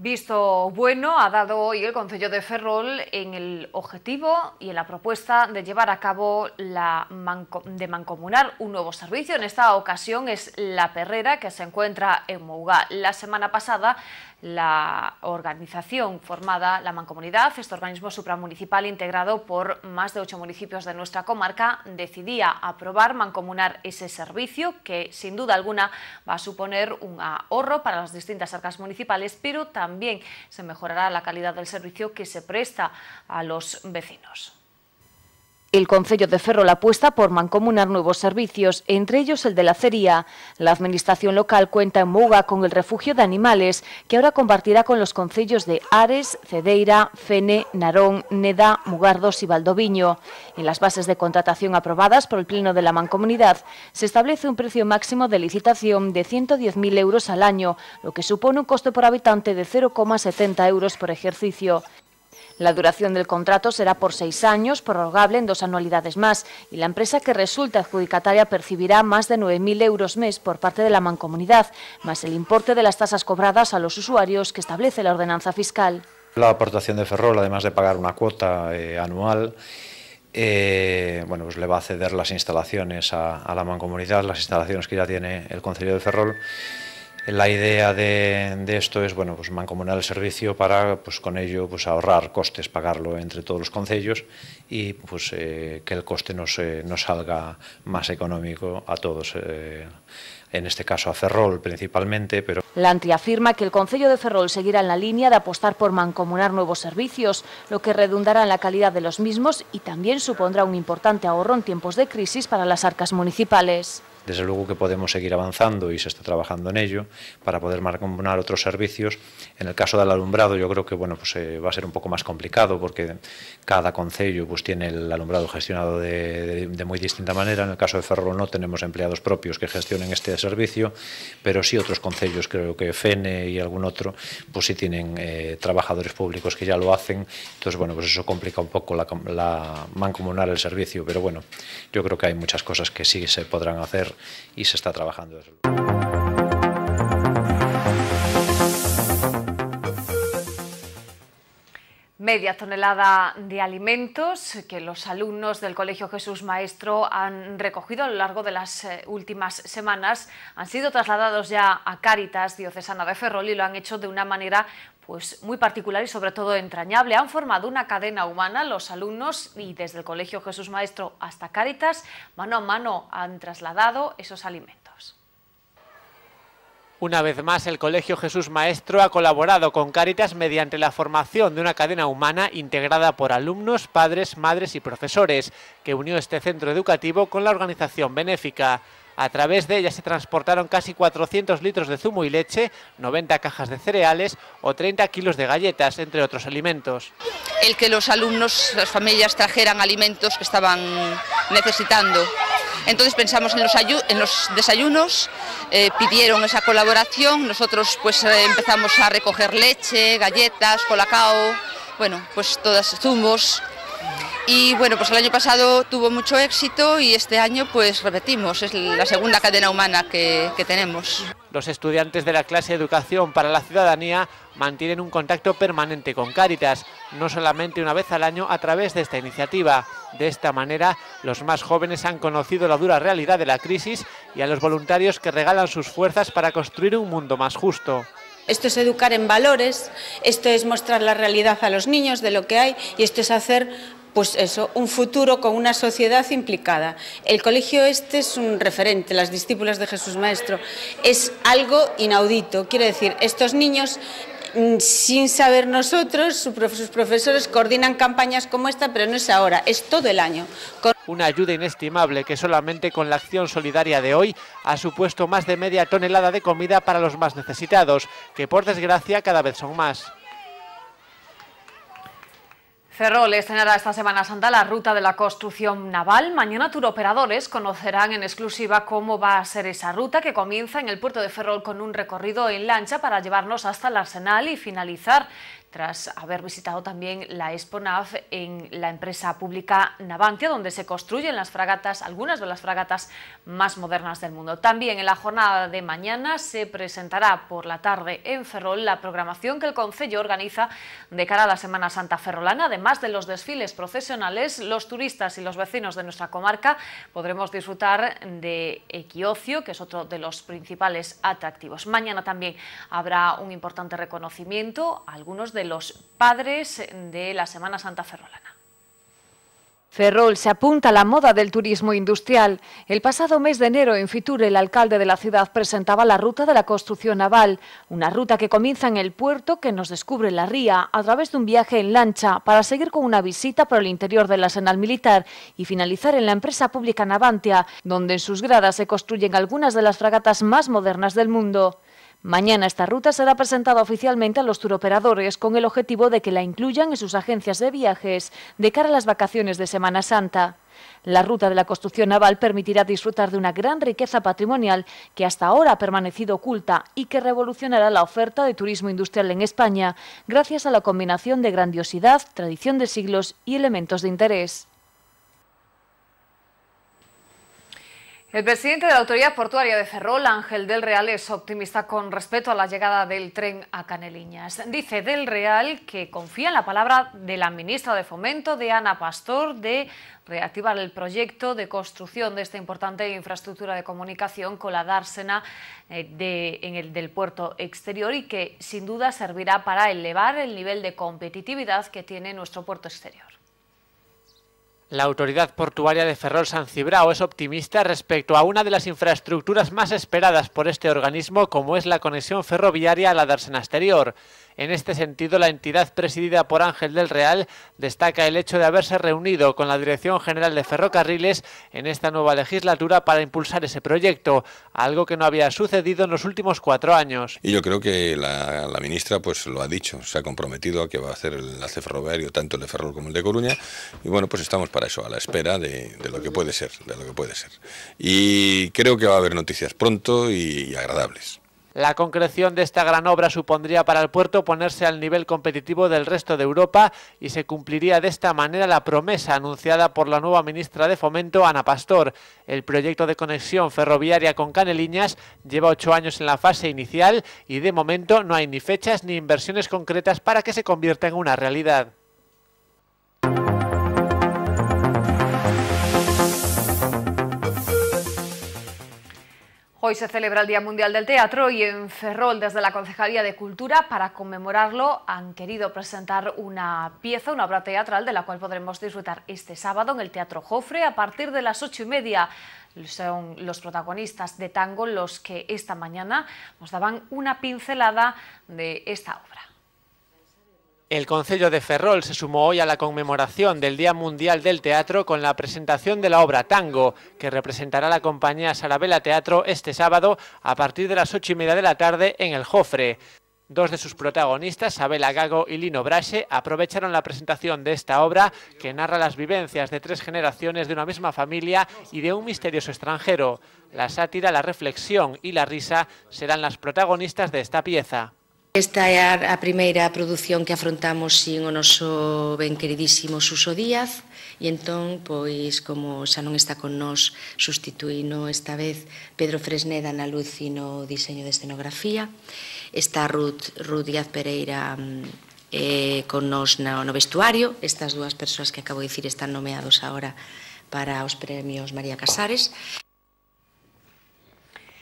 Visto bueno ha dado hoy el Concello de Ferrol en el objetivo y en la propuesta de llevar a cabo la de mancomunar un nuevo servicio. En esta ocasión es la perrera que se encuentra en Mouga. La semana pasada la organización formada, la mancomunidad, este organismo supramunicipal integrado por más de ocho municipios de nuestra comarca, decidía aprobar mancomunar ese servicio que sin duda alguna va a suponer un ahorro para las distintas arcas municipales, pero también se mejorará la calidad del servicio que se presta a los vecinos. El Concello de Ferrol apuesta por mancomunar nuevos servicios, entre ellos el de la acería. La Administración local cuenta en Muga con el refugio de animales, que ahora compartirá con los concellos de Ares, Cedeira, Fene, Narón, Neda, Mugardos y Valdoviño. En las bases de contratación aprobadas por el Pleno de la Mancomunidad, se establece un precio máximo de licitación de 110.000 euros al año, lo que supone un coste por habitante de 0,70 euros por ejercicio. La duración del contrato será por seis años, prorrogable en dos anualidades más, y la empresa que resulte adjudicataria percibirá más de 9.000 euros mes por parte de la mancomunidad, más el importe de las tasas cobradas a los usuarios que establece la ordenanza fiscal. La aportación de Ferrol, además de pagar una cuota eh, anual, eh, bueno, pues le va a ceder las instalaciones a, a la mancomunidad, las instalaciones que ya tiene el Concilio de Ferrol. La idea de, esto es, bueno, pues mancomunar el servicio para, pues con ello, pues ahorrar costes, pagarlo entre todos los concellos y, pues, eh, que el coste nos, salga más económico a todos. Eh, en este caso a Ferrol principalmente, pero... L'anti afirma que el Concello de Ferrol seguirá en la línea de apostar por mancomunar nuevos servicios, lo que redundará en la calidad de los mismos y también supondrá un importante ahorro en tiempos de crisis para las arcas municipales. Desde luego que podemos seguir avanzando y se está trabajando en ello para poder mancomunar otros servicios. En el caso del alumbrado, yo creo que bueno, pues, eh, va a ser un poco más complicado porque cada concello pues, tiene el alumbrado gestionado de, muy distinta manera. En el caso de Ferrol no tenemos empleados propios que gestionen este servicio, pero sí otros concellos, creo que FENE y algún otro, pues sí tienen eh, trabajadores públicos que ya lo hacen. Entonces, bueno, pues eso complica un poco la mancomunar el servicio, pero bueno, yo creo que hay muchas cosas que sí se podrán hacer y se está trabajando. Media tonelada de alimentos que los alumnos del Colegio Jesús Maestro han recogido a lo largo de las eh, últimas semanas han sido trasladados ya a Cáritas Diocesana de Ferrol y lo han hecho de una manera pues muy particular y sobre todo entrañable. Han formado una cadena humana los alumnos y desde el Colegio Jesús Maestro hasta Cáritas, mano a mano han trasladado esos alimentos. Una vez más, el Colegio Jesús Maestro ha colaborado con Cáritas mediante la formación de una cadena humana integrada por alumnos, padres, madres y profesores, que unió este centro educativo con la organización benéfica. A través de ella se transportaron casi 400 litros de zumo y leche, 90 cajas de cereales o 30 kilos de galletas, entre otros alimentos. El que los alumnos, las familias trajeran alimentos que estaban necesitando. Entonces pensamos en los, desayunos, eh, pidieron esa colaboración, nosotros pues eh, empezamos a recoger leche, galletas, colacao, bueno, pues todas zumos y bueno, pues el año pasado tuvo mucho éxito y este año pues repetimos, es la segunda cadena humana que, tenemos. Los estudiantes de la clase Educación para la Ciudadanía mantienen un contacto permanente con Cáritas, no solamente una vez al año a través de esta iniciativa. De esta manera, los más jóvenes han conocido la dura realidad de la crisis y a los voluntarios que regalan sus fuerzas para construir un mundo más justo. Esto es educar en valores, esto es mostrar la realidad a los niños de lo que hay y esto es hacer pues eso, un futuro con una sociedad implicada. El colegio este es un referente, las discípulas de Jesús Maestro. Es algo inaudito, quiero decir, estos niños mm, sin saber nosotros, sus profesores coordinan campañas como esta, pero no es ahora, es todo el año. Una ayuda inestimable que solamente con la acción solidaria de hoy ha supuesto más de media tonelada de comida para los más necesitados, que por desgracia cada vez son más. Ferrol estrenará esta Semana Santa la ruta de la construcción naval. Mañana turoperadores conocerán en exclusiva cómo va a ser esa ruta que comienza en el puerto de Ferrol con un recorrido en lancha para llevarnos hasta el arsenal y finalizar tras haber visitado también la Exponaf en la empresa pública Navantia, donde se construyen las fragatas, algunas de las fragatas más modernas del mundo. También en la jornada de mañana se presentará por la tarde en Ferrol la programación que el Concello organiza de cara a la Semana Santa Ferrolana. Además de los desfiles procesionales, los turistas y los vecinos de nuestra comarca podremos disfrutar de Equiocio, que es otro de los principales atractivos. Mañana también habrá un importante reconocimiento algunos los padres de la Semana Santa Ferrolana. Ferrol se apunta a la moda del turismo industrial. El pasado mes de enero en Fitur el alcalde de la ciudad presentaba la ruta de la construcción naval, una ruta que comienza en el puerto que nos descubre la ría a través de un viaje en lancha para seguir con una visita por el interior del arsenal militar y finalizar en la empresa pública Navantia, donde en sus gradas se construyen algunas de las fragatas más modernas del mundo. Mañana esta ruta será presentada oficialmente a los turoperadores con el objetivo de que la incluyan en sus agencias de viajes de cara a las vacaciones de Semana Santa. La ruta de la construcción naval permitirá disfrutar de una gran riqueza patrimonial que hasta ahora ha permanecido oculta y que revolucionará la oferta de turismo industrial en España gracias a la combinación de grandiosidad, tradición de siglos y elementos de interés. El presidente de la Autoridad Portuaria de Ferrol, Ángel del Real, es optimista con respecto a la llegada del tren a Caneliñas. Dice del Real que confía en la palabra de la ministra de Fomento, de Ana Pastor, de reactivar el proyecto de construcción de esta importante infraestructura de comunicación con la dársena eh, en el, del puerto exterior y que sin duda servirá para elevar el nivel de competitividad que tiene nuestro puerto exterior. La autoridad portuaria de Ferrol San Cibrao es optimista respecto a una de las infraestructuras más esperadas por este organismo, como es la conexión ferroviaria a la Darsena exterior. En este sentido, la entidad presidida por Ángel del Real destaca el hecho de haberse reunido con la Dirección General de Ferrocarriles en esta nueva legislatura para impulsar ese proyecto, algo que no había sucedido en los últimos cuatro años. Y yo creo que la, ministra pues lo ha dicho, se ha comprometido a que va a hacer el enlace ferroviario tanto el de Ferrol como el de Coruña, y bueno, pues estamos para eso, a la espera de, lo que puede ser, de lo que puede ser. Y creo que va a haber noticias pronto y, y agradables. La concreción de esta gran obra supondría para el puerto ponerse al nivel competitivo del resto de Europa y se cumpliría de esta manera la promesa anunciada por la nueva ministra de Fomento, Ana Pastor. El proyecto de conexión ferroviaria con Caneliñas lleva ocho años en la fase inicial y de momento no hay ni fechas ni inversiones concretas para que se convierta en una realidad. Hoy se celebra el Día Mundial del Teatro y en Ferrol, desde la Concejalía de Cultura, para conmemorarlo, han querido presentar una pieza, una obra teatral, de la cual podremos disfrutar este sábado en el Teatro Jofre a partir de las ocho y media. Son los protagonistas de tango los que esta mañana nos daban una pincelada de esta obra. El Concello de Ferrol se sumó hoy a la conmemoración del Día Mundial del Teatro con la presentación de la obra Tango, que representará la compañía Sarabela Teatro este sábado a partir de las ocho y media de la tarde en el Jofre. Dos de sus protagonistas, Sabela Gago y Lino Brache, aprovecharon la presentación de esta obra que narra las vivencias de tres generaciones de una misma familia y de un misterioso extranjero. La sátira, la reflexión y la risa serán las protagonistas de esta pieza. Esta é a primeira produción que afrontamos sin o noso ben queridísimo Suso Díaz e entón, pois, como xa non está con nós, sustituíno esta vez Pedro Fresneda na luz e no diseño de escenografía. Está Ruth, Ruth Díaz Pereira mm, eh, con nós no, no vestuario. Estas dúas persoas que acabo de dicir están nomeados agora para os premios María Casares.